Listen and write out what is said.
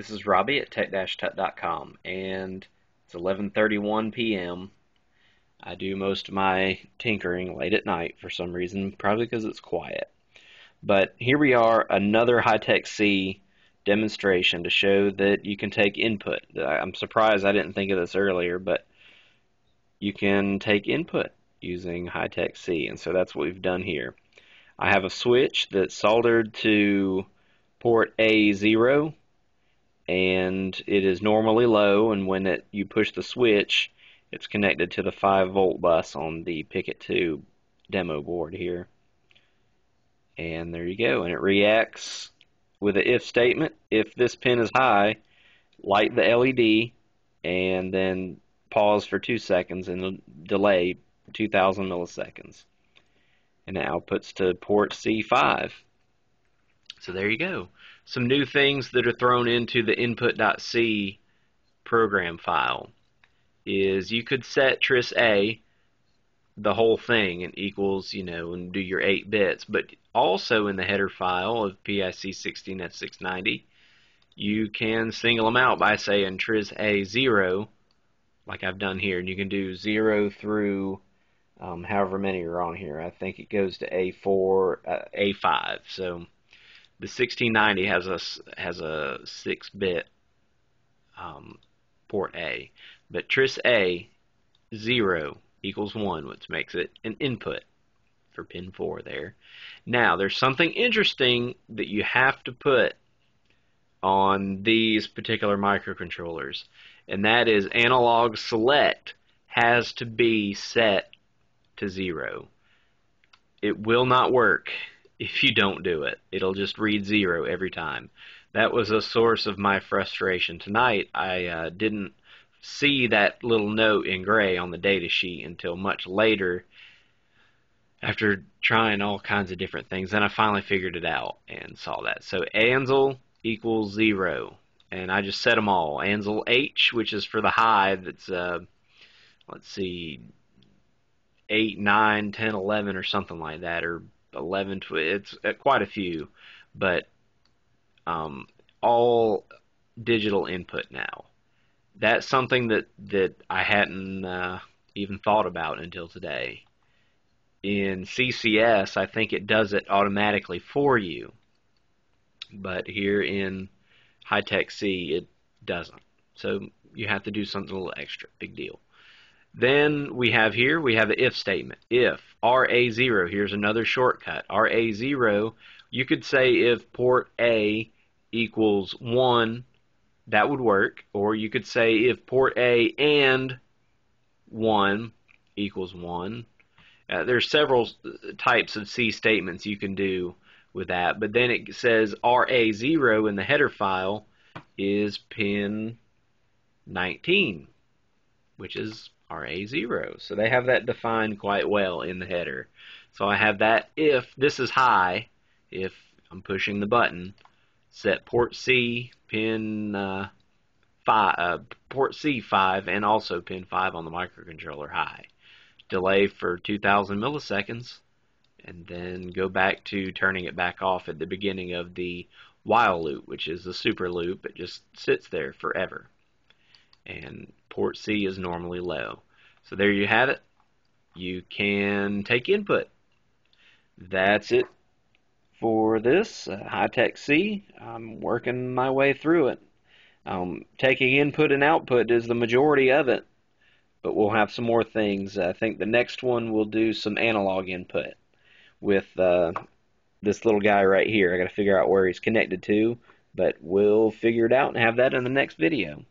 This is Robbie at tech-tut.com, and it's 11:31 p.m. I do most of my tinkering late at night for some reason, probably because it's quiet. But here we are, another high-tech C demonstration to show that you can take input. I'm surprised I didn't think of this earlier, but you can take input using high-tech C, and so that's what we've done here. I have a switch that's soldered to port A0, and it is normally low and when it, you push the switch it's connected to the 5 volt bus on the Picket 2 demo board here and there you go and it reacts with an if statement if this pin is high light the LED and then pause for 2 seconds and delay 2000 milliseconds and it outputs to port C5 so there you go. Some new things that are thrown into the input.c program file is you could set tris A the whole thing and equals, you know, and do your 8 bits. But also in the header file of PIC 16F690, you can single them out by saying tris A 0, like I've done here. And you can do 0 through um, however many are on here. I think it goes to A4, uh, A5. So the 1690 has a has a six bit um, port A, but Tris A zero equals one, which makes it an input for pin four there. Now there's something interesting that you have to put on these particular microcontrollers, and that is analog select has to be set to zero. It will not work if you don't do it. It'll just read zero every time. That was a source of my frustration tonight. I uh, didn't see that little note in gray on the data sheet until much later after trying all kinds of different things. Then I finally figured it out and saw that. So Ansel equals zero. And I just set them all. Ansel H, which is for the high, that's, uh, let's see, 8, 9, 10, 11, or something like that, or 11, it's uh, quite a few, but um, all digital input now. That's something that, that I hadn't uh, even thought about until today. In CCS, I think it does it automatically for you, but here in High Tech C, it doesn't. So you have to do something a little extra. Big deal. Then we have here, we have an if statement. If RA0. Here's another shortcut. RA0, you could say if port A equals 1, that would work. Or you could say if port A and 1 equals 1. Uh, there's several types of C statements you can do with that. But then it says RA0 in the header file is pin 19, which is are A0. So they have that defined quite well in the header. So I have that if this is high, if I'm pushing the button, set port C, pin uh, five, uh, port C5 and also pin 5 on the microcontroller high. Delay for 2000 milliseconds and then go back to turning it back off at the beginning of the while loop, which is the super loop. It just sits there forever. And Port C is normally low. So there you have it. You can take input. That's it for this uh, high tech C. I'm working my way through it. Um, taking input and output is the majority of it, but we'll have some more things. I think the next one we'll do some analog input with uh, this little guy right here. I got to figure out where he's connected to, but we'll figure it out and have that in the next video.